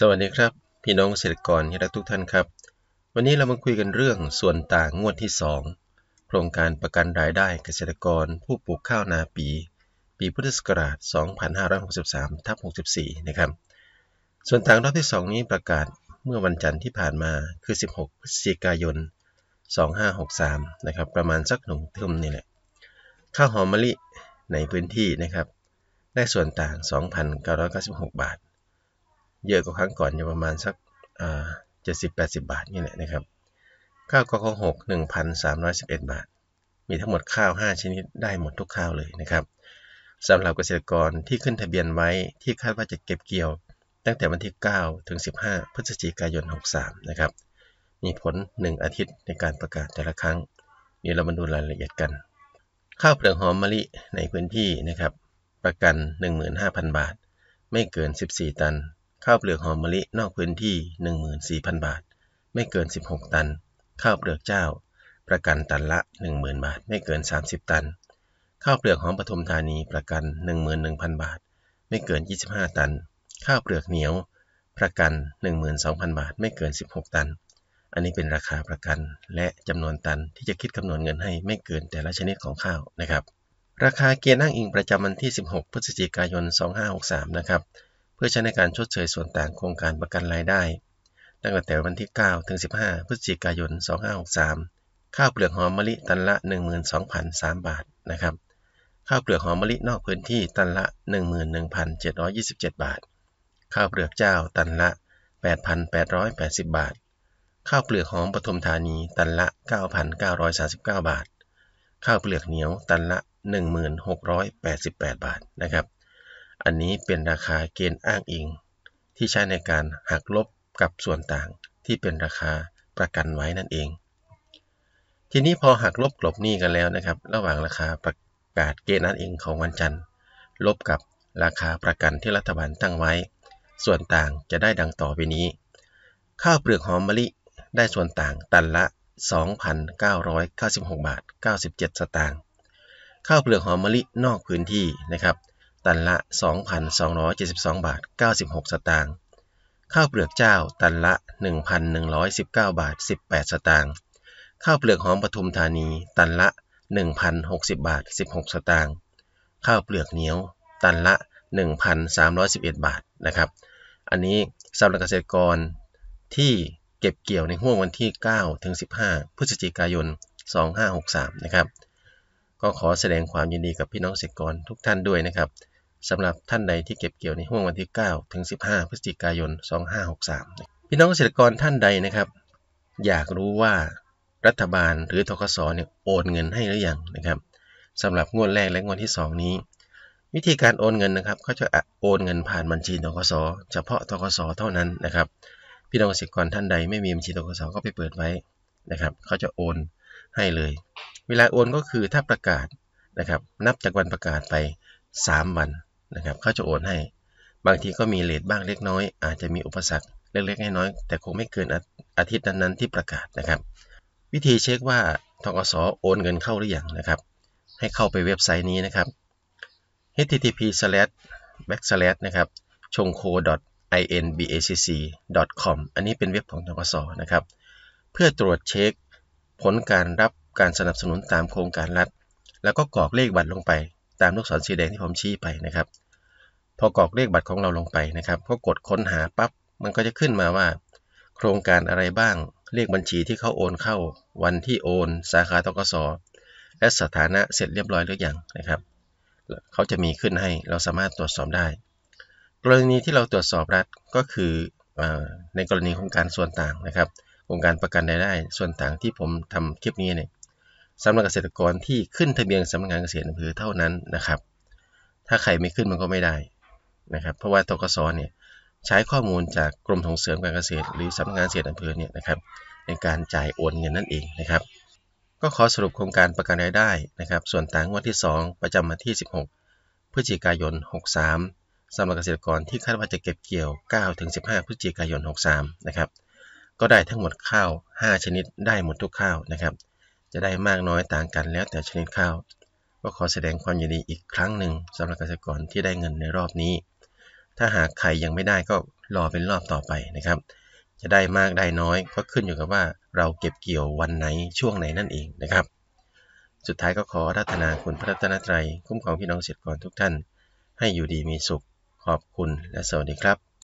สวัสดีครับ พี่น้องเกษตรกรที่รักทุกท่านครับ วันนี้เรามาคุยกันเรื่องส่วนต่างงวดที่ 2 โครงการประกันรายได้เกษตรกรผู้ปลูกข้าวนาปี ปีพุทธศักราช 2563 ทับ 64 นะครับส่วนต่างรอบที่ 2 นี้ประกาศเมื่อวันจันทร์ที่ผ่านมาคือ 16พฤศจิกายน 2563 นะครับประมาณสักหนึ่งทุ่มนี่แหละข้าวหอมมะลิในพื้นที่นะครับได้ส่วนต่าง 2,996 บาทเยอะกว่าครั้งก่อนอยู่ประมาณสักเจ็ดสิบแปดสิบาทนี่แหละนะครับ ข้าวกองหกหนึ่งพันสามร้อยสิบเอ็ดบาท มีทั้งหมดข้าวห้าชนิดได้หมดทุกข้าวเลยนะครับ สำหรับเกษตรกรที่ขึ้นทะเบียนไว้ที่คาดว่าจะเก็บเกี่ยว ตั้งแต่วันที่ 9 ถึง 15 พฤศจิกายน 63 นะครับ มีผล 1 อาทิตย์ในการประกาศแต่ละครั้งเดี๋ยวเรามาดูรายละเอียดกัน ข้าวเปลือกหอมมะลิในพื้นที่นะครับประกัน 15,000 บาท ไม่เกิน 14 ตันข้าวเปลือกหอมมะลินอกพื้นที่ 14,000 บาท ไม่เกิน 16 ตัน ข้าวเปลือกเจ้า ประกันตันละ 10,000 บาท ไม่เกิน 30 ตัน ข้าวเปลือกหอมปทุมธานีประกัน 11,000 บาท ไม่เกิน 25 ตัน ข้าวเปลือกเหนียว ประกัน 12,000 บาท ไม่เกิน 16 ตัน อันนี้เป็นราคาประกันและจำนวนตันที่จะคิดคำนวณเงินให้ไม่เกินแต่ละชนิดของข้าวนะครับ ราคาเกณฑ์นั่งอิงประจำวันที่ 16 พฤศจิกายน 2563 นะครับพื่อใช้ในการชดเชยส่วนต่างโครงการประกันรายได้ ตั้งแต่วันที่9ถึง 15 พฤศจิกายน 2563 ข้าวเปลือกหอมมะลิตันละ 12,003 บาท นะครับข้าวเปลือกหอมมะลินอกพื้นที่ ตันละ 11,727 บาท ข้าวเปลือกเจ้าตันละ 8,880 บาท ข้าวเปลือกหอมปทุมธานี ตันละ 9,939 บาทข้าวเปลือกเหนียว ตันละ 1,688 บาท นะครับอันนี้เป็นราคาเกณฑ์อ้างอิง ที่ใช้ในการหักลบกับส่วนต่าง ที่เป็นราคาประกันไว้นั่นเอง ทีนี้พอหักลบกลบหนี้กันแล้วนะครับ ระหว่างราคาประกาศเกณฑ์อ้างอิงของวันจันทร์ ลบกับราคาประกันที่รัฐบาลตั้งไว้ ส่วนต่างจะได้ดังต่อไปนี้ ข้าวเปลือกหอมมะลิได้ส่วนต่างตันละ 2,996 บาท 97 สตางค์ข้าวเปลือกหอมมะลินอกพื้นที่นะครับตันละ2,272 บาท 96 สตางค์ ข้าวเปลือกเจ้าตันละ1,119บาท 18 สตางค์ ข้าวเปลือกหอมปทุมธานีตันละ 1,060 บาท 16 สตางค์ ข้าวเปลือกเหนียวตันละ1,311 บาทนะครับ อันนี้สำหรับเกษตรกรที่เก็บเกี่ยวในห่วงวันที่9ถึง15พฤศจิกายน 2563 นะครับ ก็ขอแสดงความยินดีกับพี่น้องเกษตรกรทุกท่านด้วยนะครับสำหรับท่านใดที่เก็บเกี่ยวในห่วงวันที่ 9 ถึง 15 พฤศจิกายน 2563 พี่น้องเกษตรกรท่านใดนะครับ อยากรู้ว่ารัฐบาลหรือทกศเนี่ยโอนเงินให้หรือยังนะครับสำหรับงวดแรกและงวดที่ 2 นี้ วิธีการโอนเงินนะครับเขาจะโอนเงินผ่านบัญชีทกศเฉพาะทกศเท่านั้นนะครับพี่น้องเกษตรกรท่านใด ไม่มีบัญชีทกศก็ไปเปิดไว้นะครับเขาจะโอนให้เลย เวลาโอนก็คือถ้าประกาศนะครับนับจากวันประกาศไป3วันนะครับเขาจะโอนให้ บางทีก็มีเลทบ้างเล็กน้อย อาจจะมีอุปสรรคเล็ก ๆ น้อยๆแต่คงไม่เกินอาทิตย์นั้น ๆ ที่ประกาศนะครับ วิธีเช็คว่าทกสโอน เงินเข้าหรือยังนะครับ ให้เข้าไปเว็บไซต์นี้นะครับ http backslash นะครับชงโค inbacc.com อันนี้เป็นเว็บของทกสนะครับ เพื่อตรวจเช็ค ผลการรับการสนับสนุนตามโครงการรัฐแล้วก็กรอกเลขบัตรลงไปตามลูกศรสี แดง ที่ผมชี้ไปนะครับพอกรอกเลขบัตรของเราลงไปนะครับก็กดค้นหาปับ๊บมันก็จะขึ้นมาว่า โครงการอะไรบ้างเลขบัญชีที่เขาโอนเข้า วันที่โอน สาขาตกสและสถานะเสร็จเรียบร้อยหรือยังนะครับเขาจะมีขึ้นให้เราสามารถตรวจสอบได้ กรณีที่เราตรวจสอบรัฐก็คืออในกรณีโครงการส่วนต่างนะครับ โครงการประกันรายได้ ส่วนต่างที่ผมทำคลิปนี้เนี่ยสำหรับเกษตรกรที่ขึ้นทะเบียนสำนักงานเกษตรอำเภอเท่านั้นนะครับ ถ้าใครไม่ขึ้นมันก็ไม่ได้นะครับ เพราะว่าตกสเนี่ยใช้ข้อมูลจากกรมส่งเสริมการเกษตร หรือสำนักงานเกษตรอำเภอเนี่ยนะครับ ในการจ่ายโอนเงินนั่นเองนะครับ ก็ขอสรุปโครงการประกันรายได้นะครับ ส่วนต่างงวดที่ 2 ประจำวันที่ 16 พฤศจิกายน 63สำหรับเกษตรกรที่คาดว่าจะเก็บเกี่ยว 9-15 พฤศจิกายน 63 นะครับ ก็ได้ทั้งหมดข้าว 5 ชนิด ได้หมดทุกข้าวนะครับจะได้มากน้อยต่างกันแล้วแต่ชนิดข้าว ก็ขอแสดงความยินดีอีกครั้งหนึ่งสำหรับเกษตรกรที่ได้เงินในรอบนี้ ถ้าหากใครยังไม่ได้ก็รอเป็นรอบต่อไปนะครับ จะได้มากได้น้อยก็ขึ้นอยู่กับว่าเราเก็บเกี่ยววันไหน ช่วงไหนนั่นเองนะครับ สุดท้ายก็ขอรัตนาคุณพระรัตนตรัยคุ้มครองพี่น้องเกษตรกรทุกท่าน ให้อยู่ดีมีสุข ขอบคุณและสวัสดีครับ